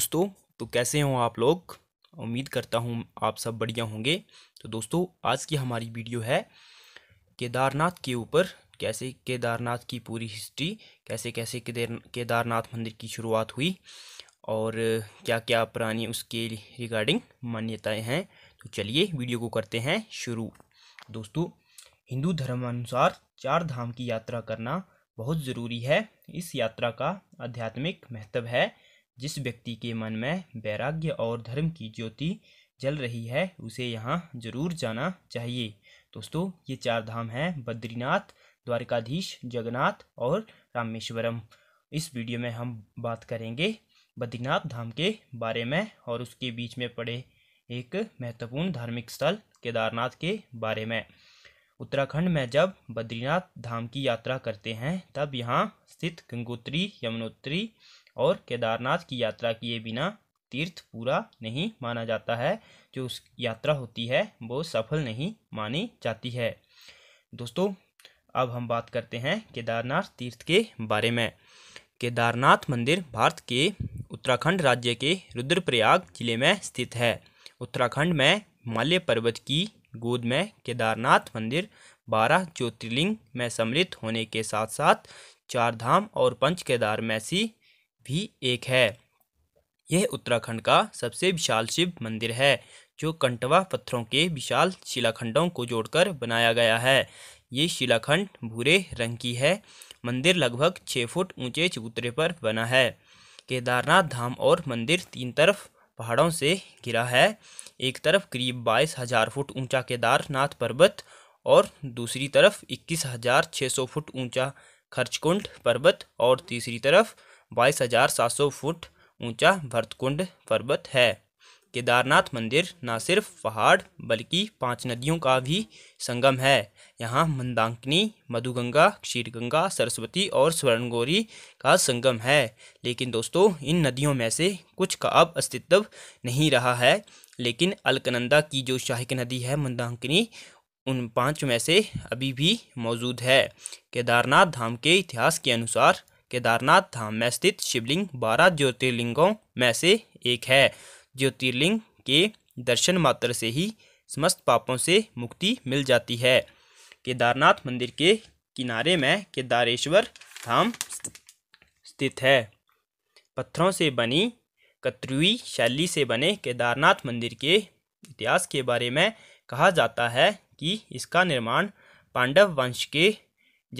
दोस्तों तो कैसे हो आप लोग उम्मीद करता हूँ आप सब बढ़िया होंगे तो दोस्तों आज की हमारी वीडियो है केदारनाथ के ऊपर कैसे केदारनाथ की पूरी हिस्ट्री कैसे कैसे केदारनाथ मंदिर की शुरुआत हुई और क्या क्या पुरानी उसके रिगार्डिंग मान्यताएं हैं तो चलिए वीडियो को करते हैं शुरू दोस्तों हिंदू धर्मानुसार चार धाम की यात्रा करना बहुत ज़रूरी है इस यात्रा का आध्यात्मिक महत्व है जिस व्यक्ति के मन में वैराग्य और धर्म की ज्योति जल रही है उसे यहाँ जरूर जाना चाहिए दोस्तों ये चार धाम हैं बद्रीनाथ द्वारकाधीश जगन्नाथ और रामेश्वरम इस वीडियो में हम बात करेंगे बद्रीनाथ धाम के बारे में और उसके बीच में पड़े एक महत्वपूर्ण धार्मिक स्थल केदारनाथ के बारे में उत्तराखंड में जब बद्रीनाथ धाम की यात्रा करते हैं तब यहाँ स्थित गंगोत्री यमुनोत्री और केदारनाथ की यात्रा किए बिना तीर्थ पूरा नहीं माना जाता है जो उस यात्रा होती है वो सफल नहीं मानी जाती है दोस्तों अब हम बात करते हैं केदारनाथ तीर्थ के बारे में केदारनाथ मंदिर भारत के उत्तराखंड राज्य के रुद्रप्रयाग जिले में स्थित है उत्तराखंड में हिमालय पर्वत की गोद में केदारनाथ मंदिर बारह ज्योतिर्लिंग में सम्मिलित होने के साथ साथ चार धाम और पंच केदार में सी भी एक है यह उत्तराखंड का सबसे विशाल शिव मंदिर है जो कंटवा पत्थरों के विशाल शिलाखंडों को जोड़कर बनाया गया है ये शिलाखंड भूरे रंग की है मंदिर लगभग छः फुट ऊंचे चबूतरे पर बना है केदारनाथ धाम और मंदिर तीन तरफ पहाड़ों से घिरा है एक तरफ करीब बाईस हजार फुट ऊंचा केदारनाथ पर्वत और दूसरी तरफ इक्कीस हजार छः सौ फुट ऊंचा खर्चकुंड पर्वत और तीसरी तरफ बाईस हजार सात सौ फुट ऊंचा भरतकुंड पर्वत है केदारनाथ मंदिर न सिर्फ पहाड़ बल्कि पांच नदियों का भी संगम है यहाँ मंदाकिनी मधुगंगा क्षीरगंगा सरस्वती और स्वर्णगोरी का संगम है लेकिन दोस्तों इन नदियों में से कुछ का अब अस्तित्व नहीं रहा है लेकिन अलकनंदा की जो शाहिक नदी है मंदाकिनी उन पांच में से अभी भी मौजूद है केदारनाथ धाम के इतिहास के अनुसार केदारनाथ धाम में स्थित शिवलिंग बारह ज्योतिर्लिंगों में से एक है ज्योतिर्लिंग के दर्शन मात्र से ही समस्त पापों से मुक्ति मिल जाती है केदारनाथ मंदिर के किनारे में केदारेश्वर धाम स्थित है पत्थरों से बनी कतरुई शैली से बने केदारनाथ मंदिर के इतिहास के बारे में कहा जाता है कि इसका निर्माण पांडव वंश के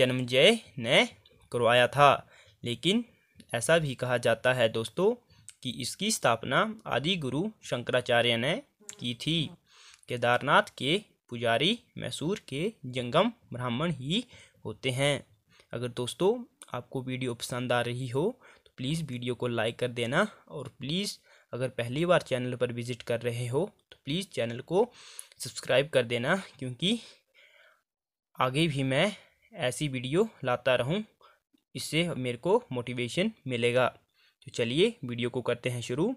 जन्मजय ने करवाया था लेकिन ऐसा भी कहा जाता है दोस्तों कि इसकी स्थापना आदि गुरु शंकराचार्य ने की थी केदारनाथ के पुजारी मैसूर के जंगम ब्राह्मण ही होते हैं अगर दोस्तों आपको वीडियो पसंद आ रही हो तो प्लीज़ वीडियो को लाइक कर देना और प्लीज़ अगर पहली बार चैनल पर विज़िट कर रहे हो तो प्लीज़ चैनल को सब्सक्राइब कर देना क्योंकि आगे भी मैं ऐसी वीडियो लाता रहूं इससे मेरे को मोटिवेशन मिलेगा तो चलिए वीडियो को करते हैं शुरू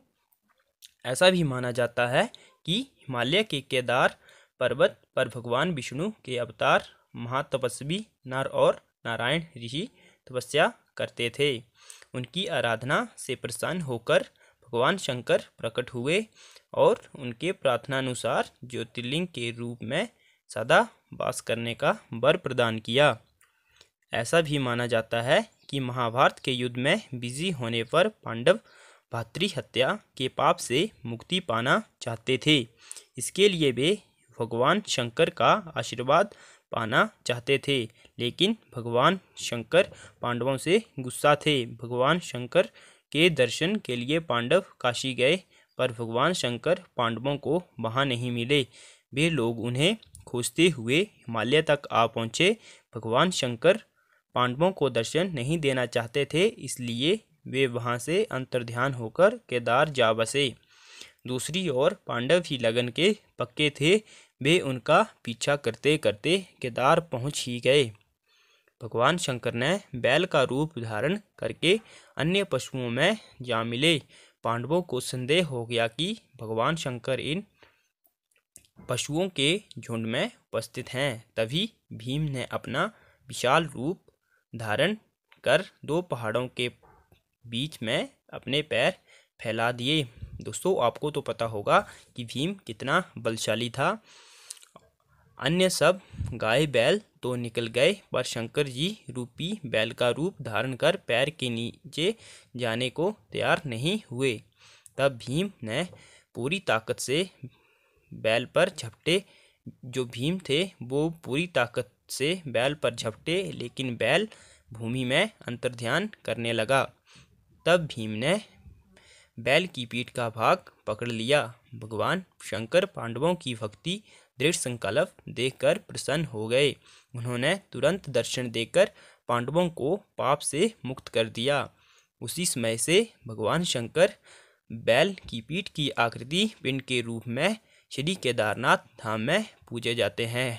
ऐसा भी माना जाता है कि हिमालय के केदार पर्वत पर भगवान विष्णु के अवतार महातपस्वी नर और नारायण ऋषि तपस्या करते थे उनकी आराधना से प्रसन्न होकर भगवान शंकर प्रकट हुए और उनके प्रार्थनानुसार ज्योतिर्लिंग के रूप में सदा वास करने का वर प्रदान किया ऐसा भी माना जाता है कि महाभारत के युद्ध में बिजी होने पर पांडव भातृहत्या के पाप से मुक्ति पाना चाहते थे इसके लिए वे भगवान शंकर का आशीर्वाद पाना चाहते थे लेकिन भगवान शंकर पांडवों से गुस्सा थे भगवान शंकर के दर्शन के लिए पांडव काशी गए पर भगवान शंकर पांडवों को वहाँ नहीं मिले वे लोग उन्हें खोजते हुए हिमालय तक आ पहुँचे भगवान शंकर पांडवों को दर्शन नहीं देना चाहते थे इसलिए वे वहाँ से अंतर्ध्यान होकर केदार जा बसे दूसरी ओर पांडव ही लगन के पक्के थे वे उनका पीछा करते करते केदार पहुँच ही गए भगवान शंकर ने बैल का रूप धारण करके अन्य पशुओं में जा मिले पांडवों को संदेह हो गया कि भगवान शंकर इन पशुओं के झुंड में उपस्थित हैं तभी भीम ने अपना विशाल रूप धारण कर दो पहाड़ों के बीच में अपने पैर फैला दिए दोस्तों आपको तो पता होगा कि भीम कितना बलशाली था अन्य सब गाय बैल तो निकल गए पर शंकर जी रूपी बैल का रूप धारण कर पैर के नीचे जाने को तैयार नहीं हुए तब भीम ने पूरी ताकत से बैल पर झपटे जो भीम थे वो पूरी ताकत से बैल पर झपटे लेकिन बैल भूमि में अंतर्ध्यान करने लगा तब भीम ने बैल की पीठ का भाग पकड़ लिया भगवान शंकर पांडवों की भक्ति दृढ़ संकल्प देखकर प्रसन्न हो गए उन्होंने तुरंत दर्शन देकर पांडवों को पाप से मुक्त कर दिया उसी समय से भगवान शंकर बैल की पीठ की आकृति पिंड के रूप में श्री केदारनाथ धाम में पूजे जाते हैं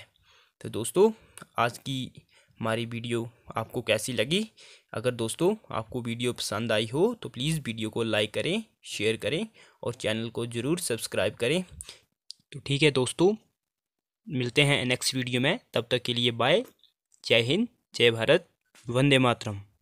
तो दोस्तों आज की हमारी वीडियो आपको कैसी लगी अगर दोस्तों आपको वीडियो पसंद आई हो तो प्लीज़ वीडियो को लाइक करें शेयर करें और चैनल को ज़रूर सब्सक्राइब करें तो ठीक है दोस्तों मिलते हैं नेक्स्ट वीडियो में तब तक के लिए बाय जय हिंद जय भारत वंदे मातरम